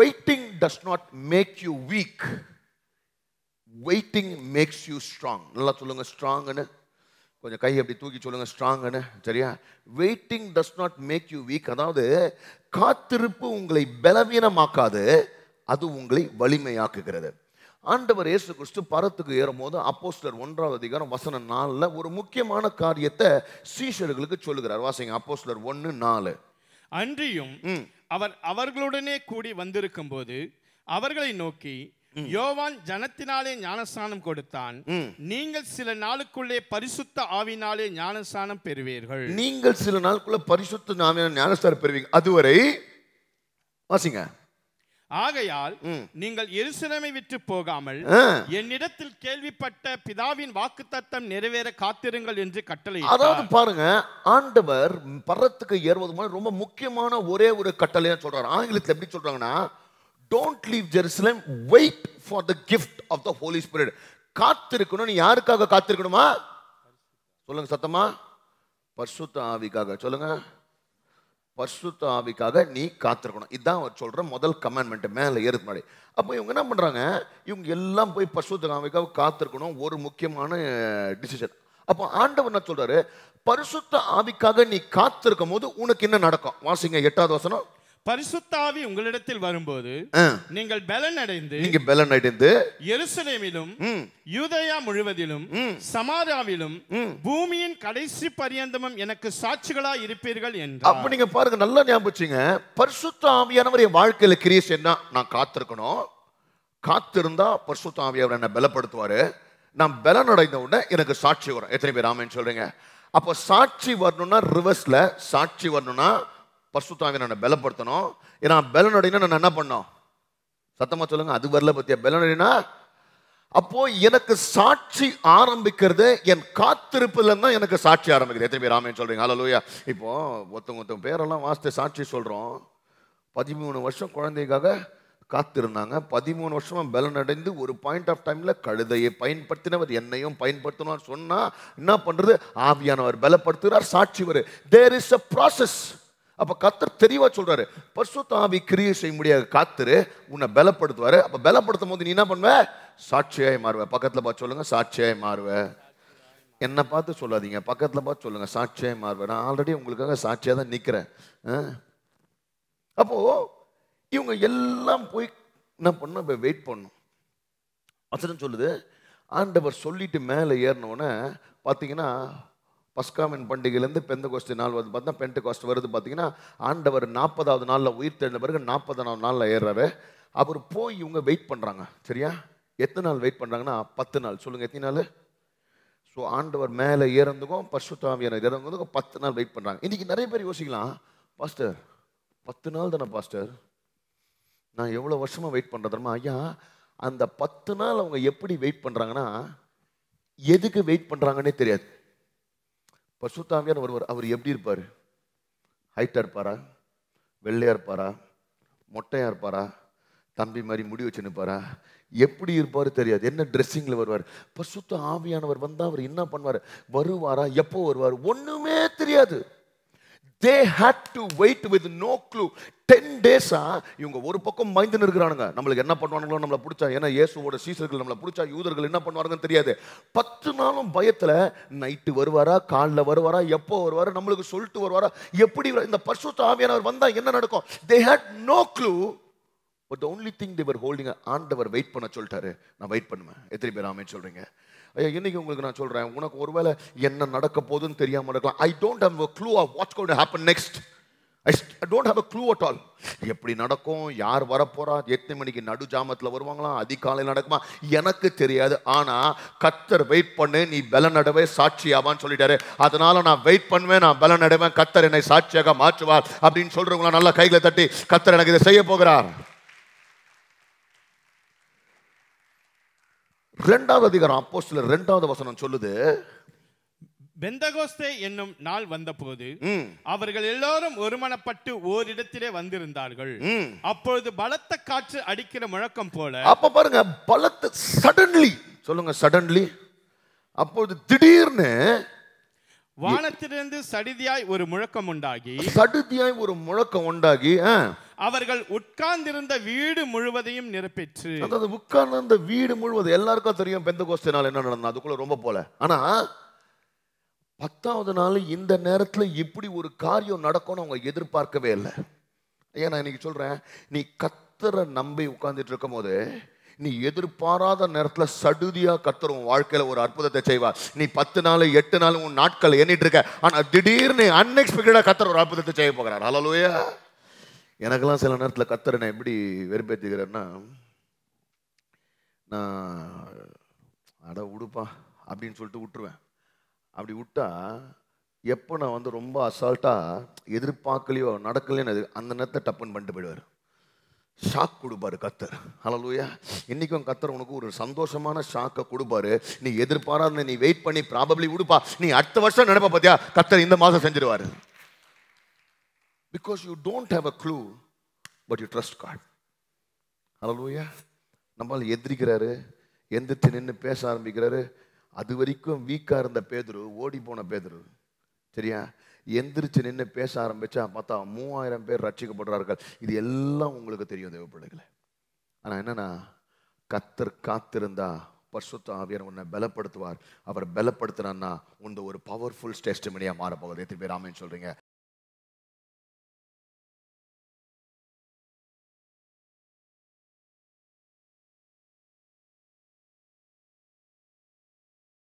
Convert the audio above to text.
Waiting does not make you weak waiting makes you strong நல்லா சொல்லுங்கள் ஸ்ட்ராங்னு கொஞ்சம் கை அப்படி தூக்கி சொல்லுங்கள் ஸ்ட்ராங்னு சரியா waiting does not make you weak அதாவது காத்திருப்பு உங்களை பலவீனமாக்காது அது உங்களை வலிமையாக்குகிறது ஆண்டவர் இயேசு கிறிஸ்து பரத்துக்கு ஏறும்போது அப்போஸ்டர் ஒன்றாவது அதிகாரம் வசனம் நாளில் ஒரு முக்கியமான காரியத்தை சீஷர்களுக்கு சொல்லுகிறார் வாசிங்க அப்போஸ்டர் ஒன்று நாலு அன்றியும் அவர் அவர்களுடனே கூடி வந்திருக்கும் போது அவர்களை நோக்கி யோவான் ஜனத்தினாலே ஞானஸ்தானம் கொடுத்தான் நீங்கள் சில நாளுக்குள்ளே பரிசுத்த ஆவினாலே ஞானஸ்தானம் பெறுவீர்கள் நீங்கள் சில நாளுக்குள்ள பரிசுத்த ஞானஸ்தானம் பெறுவீங்க அதுவரை வாசிங்க ஆகையால் நீங்கள் எருசலேமை விட்டு போகாமல் என்னிடத்தில் கேள்விப்பட்ட பிதாவின் தத்தம் நிறைவேற காத்திருங்கள் என்று கட்டளை அதாவது பாருங்க ஆண்டவர் பரத்துக்கு ஏறுவது மாதிரி ரொம்ப முக்கியமான ஒரே ஒரு கட்டளை சொல்றாரு ஆங்கிலத்தில் எப்படி சொல்றாங்கன்னா don't leave Jerusalem wait for the gift of the Holy Spirit காத்திருக்கணும் நீ யாருக்காக காத்திருக்கணுமா சொல்லுங்க சத்தமா பர்சுத்த ஆவிக்காக சொல்லுங்க பரிசுத்த ஆவிக்காக நீ காத்திருக்கணும் இதுதான் அவர் சொல்கிற முதல் கமெண்ட்மெண்ட்டு மேலே ஏறுது மாதிரி அப்போ இவங்க என்ன பண்ணுறாங்க இவங்க எல்லாம் போய் பரிசுத்த ஆவிக்காக காத்திருக்கணும் ஒரு முக்கியமான டிசிஷன் அப்போ ஆண்டவர் என்ன சொல்கிறாரு பரிசுத்த ஆவிக்காக நீ காத்திருக்கும் போது உனக்கு என்ன நடக்கும் வாசிங்க எட்டாவது வசனம் பரிசுத்தாவி உங்களிடத்தில் வரும்போது நீங்கள் பலன் அடைந்து நீங்க பலன் அடைந்து எருசலேமிலும் யூதயா முழுவதிலும் சமாதாவிலும் பூமியின் கடைசி பரியந்தமும் எனக்கு சாட்சிகளா இருப்பீர்கள் என்று அப்ப நீங்க பாருங்க நல்லா ஞாபகம் பரிசுத்த என் வாழ்க்கையில கிரியேஸ் என்ன நான் காத்திருக்கணும் காத்திருந்தா பரிசுத்த அவர் என்ன பலப்படுத்துவாரு நான் பலன் அடைந்த உடனே எனக்கு சாட்சி வரும் எத்தனை பேர் ஆமைன்னு சொல்றீங்க அப்போ சாட்சி வரணும்னா ரிவர்ஸ்ல சாட்சி வரணும்னா பர்சுத்தாவை நான் பலப்படுத்தணும் ஏன்னா பலன் நான் என்ன பண்ணோம் சத்தமாக சொல்லுங்க அது வரல பற்றியா பலன் அடையினா அப்போ எனக்கு சாட்சி ஆரம்பிக்கிறது என் காத்திருப்புல தான் எனக்கு சாட்சி ஆரம்பிக்கிறது எத்தனை பேர் ஆமையு சொல்றீங்க ஹலோயா இப்போ ஒருத்தவங்க ஒருத்தவங்க பேரெல்லாம் வாசித்து சாட்சி சொல்றோம் பதிமூணு வருஷம் குழந்தைக்காக காத்திருந்தாங்க பதிமூணு வருஷமா பலன் ஒரு பாயிண்ட் ஆஃப் டைம்ல கழுதையை பயன்படுத்தினவர் என்னையும் பயன்படுத்தணும்னு சொன்னா என்ன பண்றது ஆவியானவர் பலப்படுத்துகிறார் சாட்சி வரு தேர் இஸ் அ ப்ராசஸ் அப்போ கத்தர் தெளிவாக சொல்கிறாரு பர்சுத்தாவி கிரியை செய்ய முடியாது காத்துரு உன்னை பலப்படுத்துவாரு அப்போ பலப்படுத்தும் போது நீ என்ன பண்ணுவ சாட்சியாய் மாறுவ பக்கத்தில் பார்த்து சொல்லுங்கள் சாட்சியாய் மாறுவ என்னை பார்த்து சொல்லாதீங்க பக்கத்தில் பார்த்து சொல்லுங்கள் சாட்சியாய் மாறுவேன் நான் ஆல்ரெடி உங்களுக்காக சாட்சியாக தான் நிற்கிறேன் அப்போது இவங்க எல்லாம் போய் என்ன பண்ணும் இப்போ வெயிட் பண்ணும் வசனம் சொல்லுது ஆண்டவர் சொல்லிட்டு மேலே உடனே பார்த்தீங்கன்னா பஸ்காமின் பண்டிகையிலேருந்து பெந்த கோஷ்டி நாள் வந்து பார்த்தா பென்ட் கோஸ்ட் வருது பார்த்தீங்கன்னா ஆண்டவர் நாற்பதாவது நாளில் உயிர் தேர்ந்த பிறகு நாற்பதாவது நாளில் ஏறுறாரு அவர் போய் இவங்க வெயிட் பண்ணுறாங்க சரியா எத்தனை நாள் வெயிட் பண்ணுறாங்கன்னா பத்து நாள் சொல்லுங்கள் எத்தனை நாள் ஸோ ஆண்டவர் மேலே இறந்துக்கும் பர்சுத்தாமியான இறங்குவதுக்கும் பத்து நாள் வெயிட் பண்ணுறாங்க இன்றைக்கி நிறைய பேர் யோசிக்கலாம் பாஸ்டர் பத்து நாள் தானே பாஸ்டர் நான் எவ்வளோ வருஷமாக வெயிட் பண்ணுறதுமா ஐயா அந்த பத்து நாள் அவங்க எப்படி வெயிட் பண்ணுறாங்கன்னா எதுக்கு வெயிட் பண்ணுறாங்கன்னே தெரியாது பர்சுத்தாமியார் ஒருவர் அவர் எப்படி இருப்பார் ஹைட்டாக இருப்பாரா வெள்ளையாக இருப்பாரா மொட்டையாக இருப்பாரா தம்பி மாதிரி முடி வச்சு நிற்பாரா எப்படி இருப்பார் தெரியாது என்ன ட்ரெஸ்ஸிங்கில் வருவார் பசுத்த ஆவியானவர் வந்தால் அவர் என்ன பண்ணுவார் வருவாரா எப்போ வருவார் ஒன்றுமே தெரியாது they had to wait with no clue ten டேஸா இவங்க ஒரு பக்கம் மைந்துன்னு இருக்கிறானுங்க நம்மளுக்கு என்ன பண்ணுவானுங்களோ நம்மளை பிடிச்சா ஏன்னா இயேசுவோட சீசர்கள் நம்மளை பிடிச்சா யூதர்கள் என்ன பண்ணுவாருங்கன்னு தெரியாது பத்து நாளும் பயத்தில் நைட்டு வருவாரா காலில் வருவாரா எப்போ வருவாரா நம்மளுக்கு சொல்லிட்டு வருவாரா எப்படி இந்த பர்சுத்த ஆவியானவர் வந்தால் என்ன நடக்கும் they had no clue but only thing they were holding ஆண்டவர் வெயிட் பண்ண சொல்லிட்டாரு நான் வெயிட் பண்ணுவேன் எத்தனை பேர் ஆமே சொல்கிறீங்க இன்னைக்கு உங்களுக்கு நான் சொல்கிறேன் உனக்கு ஒருவேளை என்ன நடக்க போகுதுன்னு தெரியாமல் இருக்கலாம் I don't have a clue of what's got happen next I don't have a clue at all எப்படி நடக்கும் யார் வரப்போறா எத்தனை மணிக்கு நடு ஜாமத்தில் வருவாங்களா அதிகாலை நடக்குமா எனக்கு தெரியாது ஆனால் கத்தர் வெயிட் பண்ணு நீ பல நடவே சாட்சியாவான்னு சொல்லிட்டாரு அதனால நான் வெயிட் பண்ணுவேன் நான் பல நடவேன் கத்தர் என்னை சாட்சியாக மாற்றுவார் அப்படின்னு சொல்றவங்களா நல்லா கைகளை தட்டி கத்தர் எனக்கு இதை செய்ய போகிறார் ரெண்டாவது அதிகாரம் அப்போ சில ரெண்டாவது வசனம் சொல்லுது பெந்தகோஸ்தே என்னும் நாள் வந்தபோது அவர்கள் எல்லாரும் ஒருமனப்பட்டு ஓரிடத்திலே வந்திருந்தார்கள் அப்பொழுது பலத்த காற்று அடிக்கிற முழக்கம் போல அப்ப பாருங்க பலத்த சடன்லி சொல்லுங்க சடன்லி அப்பொழுது திடீர்னு வானத்திலிருந்து சடிதியாய் ஒரு முழக்கம் உண்டாகி சடுதியாய் ஒரு முழக்கம் உண்டாகி அவர்கள் உட்கார்ந்திருந்த வீடு முழுவதையும் நிரப்பிற்று அதாவது உட்கார்ந்திருந்த வீடு முழுவதும் எல்லாருக்கும் தெரியும் பெந்த கோஸ்து நாள் என்ன நடந்தது அதுக்குள்ள ரொம்ப போல ஆனா பத்தாவது நாள் இந்த நேரத்தில் இப்படி ஒரு காரியம் நடக்கும்னு அவங்க எதிர்பார்க்கவே இல்லை ஏன் நான் இன்னைக்கு சொல்றேன் நீ கத்துற நம்பி உட்கார்ந்துட்டு இருக்கும் போது நீ எதிர்பாராத நேரத்தில் சடுதியா கத்துற உன் வாழ்க்கையில ஒரு அற்புதத்தை செய்வார் நீ பத்து நாள் எட்டு நாள் உன் நாட்கள் எண்ணிட்டு இருக்க ஆனால் திடீர்னு அன்எக்ஸ்பெக்டடாக கத்துற ஒரு அற்புதத்தை செய்ய போகிறார் அலலோயா எனக்கெல்லாம் சில நேரத்தில் கத்தரை நான் எப்படி வெறுப்பேற்றுக்கிறேன்னா நான் அட உடுப்பா அப்படின்னு சொல்லிட்டு விட்டுருவேன் அப்படி விட்டா எப்போ நான் வந்து ரொம்ப அசால்ட்டாக எதிர்பார்க்கலையோ நடக்கலையோ அந்த நேரத்தை டப்புன் பண்ணிட்டு போயிடுவார் ஷாக் கொடுப்பாரு கத்தர் ஹலலூயா இன்றைக்கும் கத்தர் உனக்கு ஒரு சந்தோஷமான ஷாக்கை கொடுப்பாரு நீ எதிர்பாராத நீ வெயிட் பண்ணி ப்ராபப்ளி உடுப்பா நீ அடுத்த வருஷம் நினைப்பா பார்த்தியா கத்தர் இந்த மாதம் செஞ்சிருவாரு Because you don't have a clue, but you trust God. ஹலோயா நம்மளால் எதிரிக்கிறாரு எந்திரிச்சு நின்று பேச ஆரம்பிக்கிறாரு அது வரைக்கும் வீக்காக இருந்த பேதுரு ஓடி போன பேதுரு சரியா எந்திரிச்சு நின்று பேச ஆரம்பித்தா பார்த்தா மூவாயிரம் பேர் ரட்சிக்கப்படுறார்கள் இது எல்லாம் உங்களுக்கு தெரியும் தேவ பிள்ளைகளை ஆனால் என்னென்னா கத்தர் காத்திருந்தா பர்சுத்த ஆவியர் உன்னை பலப்படுத்துவார் அவர் பலப்படுத்தினான்னா உந்த ஒரு பவர்ஃபுல் டெஸ்டிமனியாக மாறப்போகுது எத்தனை பேர் ஆமின்னு சொல்கிறீங்க